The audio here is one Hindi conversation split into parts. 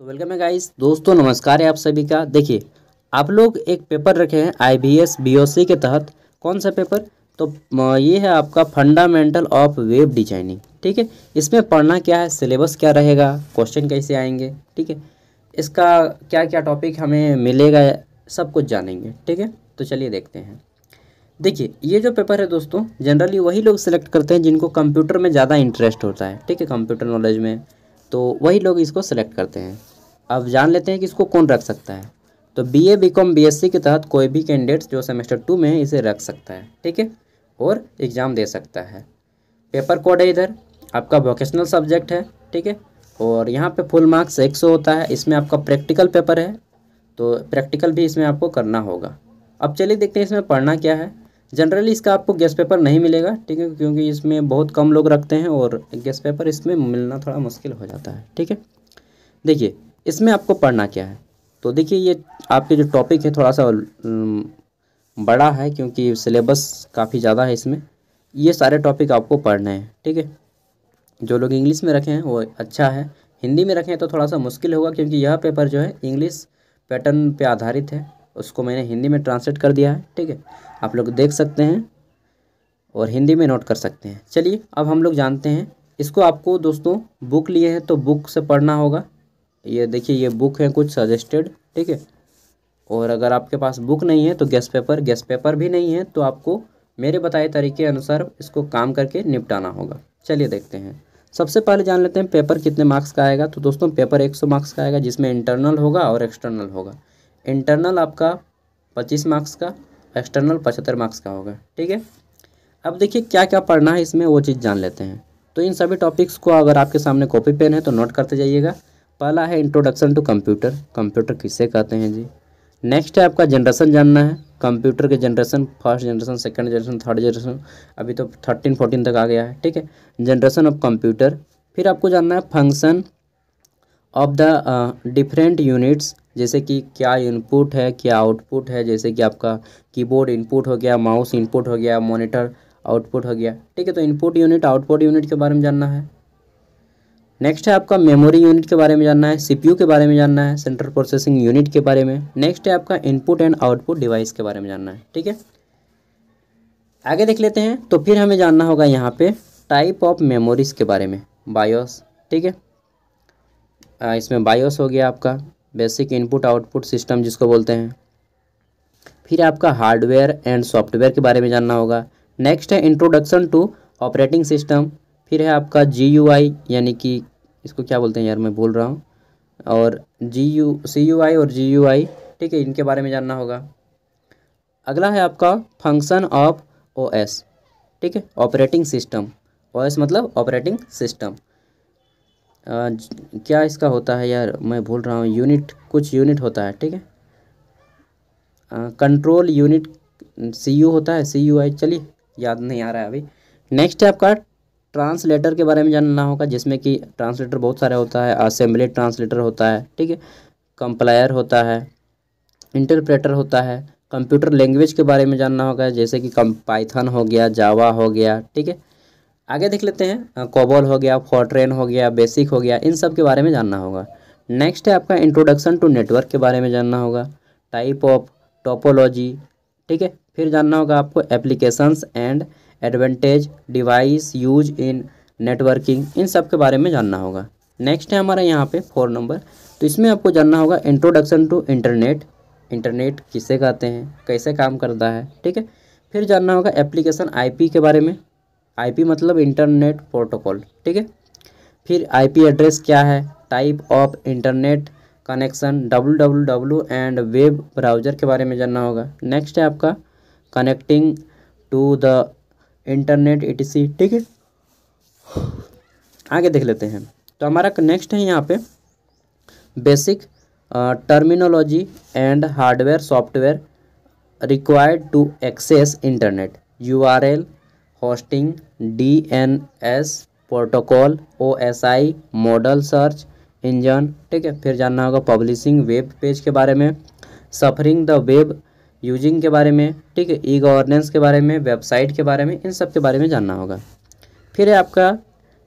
तो वेलकम है गाइस दोस्तों नमस्कार है आप सभी का देखिए आप लोग एक पेपर रखे हैं I B S B C के तहत कौन सा पेपर तो ये है आपका फंडामेंटल ऑफ वेब डिजाइनिंग ठीक है इसमें पढ़ना क्या है सिलेबस क्या रहेगा क्वेश्चन कैसे आएंगे ठीक है इसका क्या क्या टॉपिक हमें मिलेगा सब कुछ जानेंगे ठीक है तो चलिए देखते हैं देखिए ये जो पेपर है दोस्तों जनरली वही लोग सिलेक्ट करते हैं जिनको कंप्यूटर में ज़्यादा इंटरेस्ट होता है ठीक है कंप्यूटर नॉलेज में तो वही लोग इसको सेलेक्ट करते हैं अब जान लेते हैं कि इसको कौन रख सकता है तो B A B com B S C के तहत कोई भी कैंडिडेट्स जो सेमेस्टर टू में इसे रख सकता है ठीक है और एग्ज़ाम दे सकता है पेपर कोड है इधर आपका वोकेशनल सब्जेक्ट है ठीक है और यहाँ पे फुल मार्क्स एक सौ होता है इसमें आपका प्रैक्टिकल पेपर है तो प्रैक्टिकल भी इसमें आपको करना होगा अब चलिए देखते हैं इसमें पढ़ना क्या है जनरली इसका आपको गेस्ट पेपर नहीं मिलेगा ठीक है क्योंकि इसमें बहुत कम लोग रखते हैं और गेस्ट पेपर इसमें मिलना थोड़ा मुश्किल हो जाता है ठीक है देखिए इसमें आपको पढ़ना क्या है तो देखिए ये आपके जो टॉपिक है थोड़ा सा बड़ा है क्योंकि सिलेबस काफ़ी ज़्यादा है इसमें ये सारे टॉपिक आपको पढ़ने हैं ठीक है जो लोग इंग्लिश में रखे हैं वो अच्छा है हिंदी में रखें तो थोड़ा सा मुश्किल होगा क्योंकि यह पेपर जो है इंग्लिश पैटर्न पे आधारित है उसको मैंने हिंदी में ट्रांसलेट कर दिया है ठीक है आप लोग देख सकते हैं और हिंदी में नोट कर सकते हैं चलिए अब हम लोग जानते हैं इसको आपको दोस्तों बुक लिए हैं तो बुक से पढ़ना होगा ये देखिए ये बुक है कुछ सजेस्टेड ठीक है और अगर आपके पास बुक नहीं है तो गैस पेपर गैस पेपर भी नहीं है तो आपको मेरे बताए तरीके अनुसार इसको काम करके निपटाना होगा चलिए देखते हैं सबसे पहले जान लेते हैं पेपर कितने मार्क्स का आएगा तो दोस्तों पेपर 100 मार्क्स का आएगा जिसमें इंटरनल होगा और एक्सटर्नल होगा इंटरनल आपका 25 मार्क्स का एक्सटर्नल पचहत्तर मार्क्स का होगा ठीक है अब देखिए क्या क्या पढ़ना है इसमें वो चीज़ जान लेते हैं तो इन सभी टॉपिक्स को अगर आपके सामने कॉपी पेन है तो नोट करते जाइएगा पहला है इंट्रोडक्शन टू कंप्यूटर कंप्यूटर किसे कहते हैं जी नेक्स्ट है आपका जनरेशन जानना है कंप्यूटर के generation first generation second generation third generation अभी तो थर्टीन फोर्टीन तक आ गया है ठीक है जनरेशन ऑफ कंप्यूटर फिर आपको जानना है function of the different units जैसे कि क्या इनपुट है क्या आउटपुट है जैसे कि आपका कीबोर्ड इनपुट हो गया माउस इनपुट हो गया मॉनिटर आउटपुट हो गया ठीक है तो इनपुट यूनिट आउटपुट यूनिट के बारे में जानना है नेक्स्ट है आपका मेमोरी यूनिट के बारे में जानना है सीपीयू के बारे में जानना है सेंट्रल प्रोसेसिंग यूनिट के बारे में नेक्स्ट है आपका इनपुट एंड आउटपुट डिवाइस के बारे में जानना है ठीक है आगे देख लेते हैं तो फिर हमें जानना होगा यहाँ पे टाइप ऑफ मेमोरीज़ के बारे में बायोस ठीक है इसमें बायोस हो गया आपका बेसिक इनपुट आउटपुट सिस्टम जिसको बोलते हैं फिर आपका हार्डवेयर एंड सॉफ्टवेयर के बारे में जानना होगा नेक्स्ट है इंट्रोडक्शन टू ऑपरेटिंग सिस्टम फिर है आपका जी यू आई यानी कि इसको क्या बोलते हैं यार मैं बोल रहा हूँ और जी यू सी यू आई और जी यू आई ठीक है इनके बारे में जानना होगा अगला है आपका फंक्शन ऑफ ओ एस ठीक है ऑपरेटिंग सिस्टम ओ एस मतलब ऑपरेटिंग सिस्टम क्या इसका होता है यार मैं भूल रहा हूँ यूनिट कुछ यूनिट होता है ठीक है कंट्रोल यूनिट सी यू होता है सी यू आई चलिए याद नहीं आ रहा है अभी नेक्स्ट है आपका ट्रांसलेटर के बारे में जानना होगा जिसमें कि ट्रांसलेटर बहुत सारे होता है असेंबली ट्रांसलेटर होता है ठीक है कंप्लायर होता है इंटरप्रेटर होता है कंप्यूटर लैंग्वेज के बारे में जानना होगा जैसे कि कम पाइथन हो गया जावा हो गया ठीक है आगे देख लेते हैं कोबोल हाँ, हो गया फोर्ट्रेन हो गया बेसिक हो गया इन सब के बारे में जानना होगा नेक्स्ट है आपका इंट्रोडक्शन टू नेटवर्क के बारे में जानना होगा टाइप ऑफ टोपोलॉजी ठीक है फिर जानना होगा आपको applications and advantage device use in networking इन सब के बारे में जानना होगा नेक्स्ट है हमारा यहाँ पे फोर नंबर तो इसमें आपको जानना होगा इंट्रोडक्शन टू इंटरनेट इंटरनेट किसे कहते हैं कैसे काम करता है ठीक है फिर जानना होगा एप्लीकेशन आईपी के बारे में आईपी मतलब इंटरनेट प्रोटोकॉल ठीक है फिर आईपी एड्रेस क्या है type of internet connection W W W and web browser के बारे में जानना होगा नेक्स्ट है आपका कनेक्टिंग टू द इंटरनेट ई ठीक है आगे देख लेते हैं तो हमारा नेक्स्ट है यहाँ पे basic terminology and hardware software required to access internet U R L hosting D N S protocol O S I model search engine ठीक है फिर जानना होगा पब्लिशिंग वेब पेज के बारे में सफरिंग द वेब यूजिंग के बारे में ठीक है ई गवर्नेंस के बारे में वेबसाइट के बारे में इन सब के बारे में जानना होगा फिर है आपका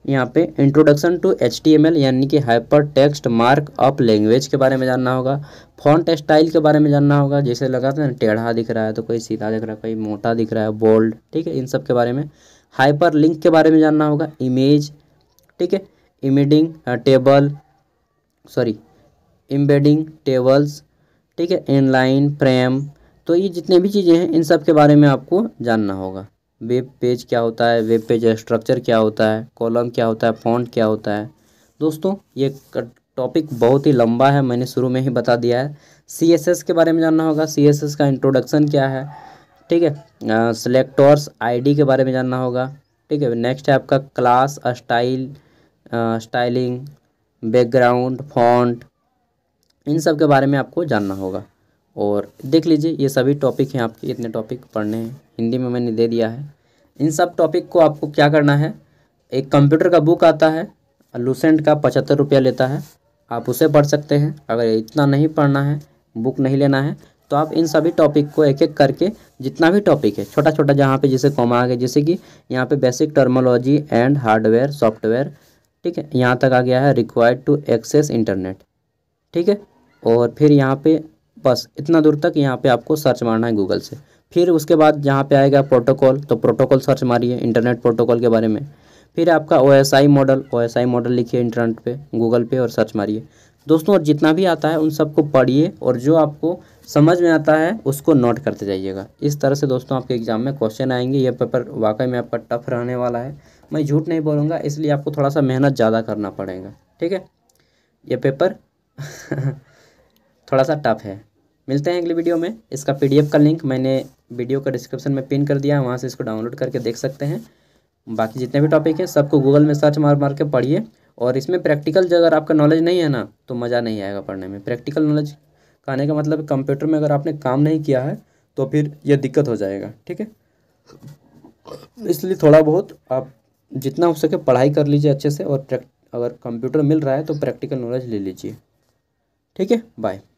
यहाँ पे इंट्रोडक्शन टू एच यानी कि hyper text mark up language के बारे में जानना होगा फॉन्ट स्टाइल के बारे में जानना होगा जैसे लगाते हैं टेढ़ा दिख रहा है तो कोई सीधा दिख रहा है कोई मोटा दिख रहा है बोल्ड ठीक है इन सब के बारे में हाइपर लिंक के बारे में जानना होगा इमेज ठीक है embedding table sorry embedding tables ठीक है इनलाइन फ्रेम तो ये जितने भी चीज़ें हैं इन सब के बारे में आपको जानना होगा वेब पेज क्या होता है वेब पेज स्ट्रक्चर क्या होता है कॉलम क्या होता है फॉन्ट क्या होता है दोस्तों ये टॉपिक बहुत ही लंबा है मैंने शुरू में ही बता दिया है सी एस एस के बारे में जानना होगा सी एस एस का इंट्रोडक्शन क्या है ठीक है सेलेक्टर्स आई के बारे में जानना होगा ठीक है नेक्स्ट है आपका class style styling background font इन सब के बारे में आपको जानना होगा और देख लीजिए ये सभी टॉपिक हैं आपके इतने टॉपिक पढ़ने हैं हिंदी में मैंने दे दिया है इन सब टॉपिक को आपको क्या करना है एक कंप्यूटर का बुक आता है लूसेंट का पचहत्तर रुपया लेता है आप उसे पढ़ सकते हैं अगर इतना नहीं पढ़ना है बुक नहीं लेना है तो आप इन सभी टॉपिक को एक एक करके जितना भी टॉपिक है छोटा छोटा जहाँ पे जैसे कॉमा आ गया जैसे कि यहाँ पे basic terminology and hardware software ठीक है यहाँ तक आ गया है रिक्वायर्ड टू एक्सेस इंटरनेट ठीक है और फिर यहाँ पे बस इतना दूर तक यहाँ पे आपको सर्च मारना है गूगल से फिर उसके बाद यहाँ पे आएगा प्रोटोकॉल तो प्रोटोकॉल सर्च मारिए इंटरनेट प्रोटोकॉल के बारे में फिर आपका O S I model O S I model लिखिए इंटरनेट पे गूगल पे और सर्च मारिए दोस्तों और जितना भी आता है उन सबको पढ़िए और जो आपको समझ में आता है उसको नोट करते जाइएगा इस तरह से दोस्तों आपके एग्ज़ाम में क्वेश्चन आएंगे ये पेपर वाकई में आपका टफ रहने वाला है मैं झूठ नहीं बोलूँगा इसलिए आपको थोड़ा सा मेहनत ज़्यादा करना पड़ेगा ठीक है ये पेपर थोड़ा सा टफ है मिलते हैं अगली वीडियो में इसका पी का लिंक मैंने वीडियो का डिस्क्रिप्शन में पिन कर दिया है वहाँ से इसको डाउनलोड करके देख सकते हैं बाकी जितने भी टॉपिक हैं सबको गूगल में सर्च मार मार के पढ़िए और इसमें प्रैक्टिकल जो अगर आपका नॉलेज नहीं है ना तो मज़ा नहीं आएगा पढ़ने में प्रैक्टिकल नॉलेज कहने का मतलब कंप्यूटर में अगर आपने काम नहीं किया है तो फिर यह दिक्कत हो जाएगा ठीक है इसलिए थोड़ा बहुत आप जितना हो सके पढ़ाई कर लीजिए अच्छे से और अगर कंप्यूटर मिल रहा है तो प्रैक्टिकल नॉलेज ले लीजिए ठीक है बाय